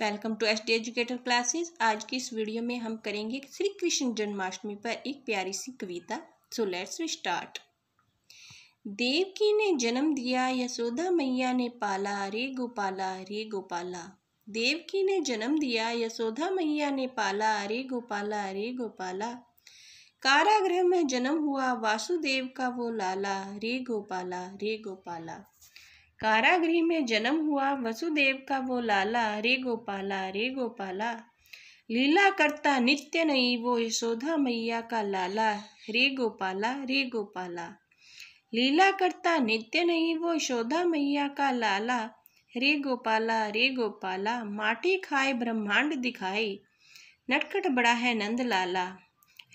welcome to S D educator classes आज की इस वीडियो में हम करेंगे श्री कृष्ण जन्माष्टमी पर एक प्यारी सी कविता सो लेट्स स्टार्ट देवकी ने जन्म दिया यशोदा मैया ने पाला रे गोपाला रे गोपाला देवकी ने जन्म दिया यशोदा मैया ने पाला रे गोपाला रे गोपाला कारागृह में जन्म हुआ वासुदेव का वो लाला रे गोपाला रे गोपाला कारागृह में जन्म हुआ वसुदेव का वो लाला रे गोपाला रे गोपाला लीला करता नित्य नहीं वो यशोधा मैया का लाला रे गोपाला रे गोपाला लीला करता नित्य नहीं वो यशोधा मैया का लाला रे गोपाला रे गोपाला माटी खाए ब्रह्मांड दिखाए नटखट बड़ा है नंद लाला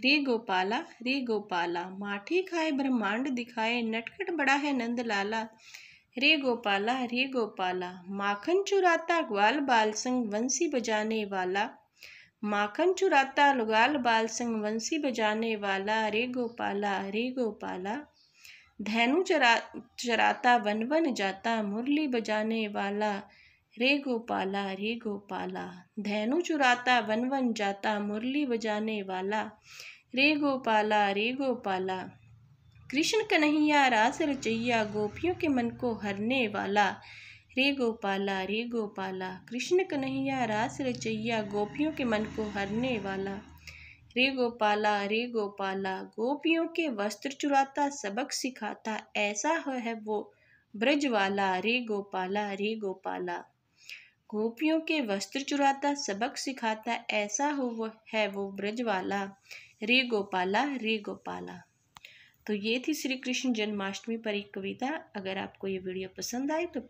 रे गोपाला रे गोपाला माठी खाए ब्रह्मांड दिखाए नटखट बड़ा है नंद लाला रे गोपाला रे गोपाला माखन चुराता ग्वाल बाल संग वंशी बजाने वाला माखन चुराता ग्वाल बाल संग वंशी बजाने वाला रे गोपाला रे गोपाला धैनु चरा चराता वन वन जाता मुरली बजाने वाला रे गोपाला रे गोपाला धैनु चुराता वन वन जाता मुरली बजाने वाला रे गोपाला रे गोपाला कृष्ण कन्हैया रास रचैया गोपियों के मन को हरने वाला रे गोपाला रे गोपाला कृष्ण कन्हैया रास रचैया गोपियों के मन को हरने वाला रे गोपाला रे गोपाला गोपियों के वस्त्र चुराता सबक सिखाता ऐसा है वो ब्रजवाला रे गोपाला रे गोपाला गोपियों के वस्त्र चुराता सबक सिखाता ऐसा हो वो है वो ब्रजवाला रे गोपाला रे गोपाला तो ये थी श्री कृष्ण जन्माष्टमी पर एक कविता अगर आपको ये वीडियो पसंद आए तो